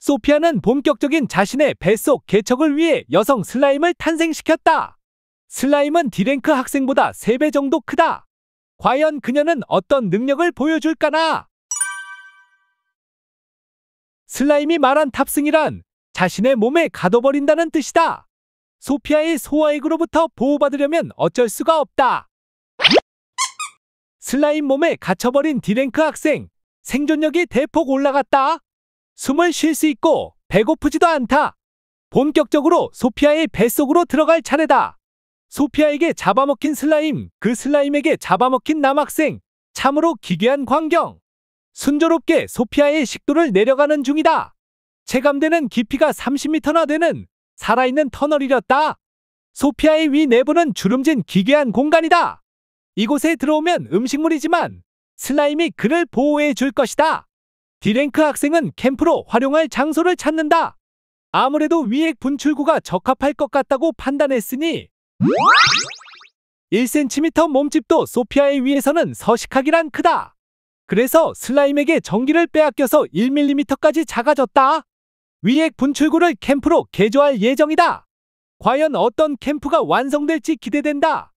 소피아는 본격적인 자신의 뱃속 개척을 위해 여성 슬라임을 탄생시켰다. 슬라임은 디랭크 학생보다 3배 정도 크다. 과연 그녀는 어떤 능력을 보여줄까나? 슬라임이 말한 탑승이란 자신의 몸에 가둬버린다는 뜻이다. 소피아의 소화액으로부터 보호받으려면 어쩔 수가 없다. 슬라임 몸에 갇혀버린 디랭크 학생, 생존력이 대폭 올라갔다. 숨을쉴수 있고 배고프지도 않다. 본격적으로 소피아의 뱃속으로 들어갈 차례다. 소피아에게 잡아먹힌 슬라임, 그 슬라임에게 잡아먹힌 남학생. 참으로 기괴한 광경. 순조롭게 소피아의 식도를 내려가는 중이다. 체감되는 깊이가 30m나 되는 살아있는 터널이었다. 소피아의 위 내부는 주름진 기괴한 공간이다. 이곳에 들어오면 음식물이지만 슬라임이 그를 보호해 줄 것이다. D랭크 학생은 캠프로 활용할 장소를 찾는다. 아무래도 위액 분출구가 적합할 것 같다고 판단했으니 1cm 몸집도 소피아의 위에서는 서식하기란 크다. 그래서 슬라임에게 전기를 빼앗겨서 1mm까지 작아졌다. 위액 분출구를 캠프로 개조할 예정이다. 과연 어떤 캠프가 완성될지 기대된다.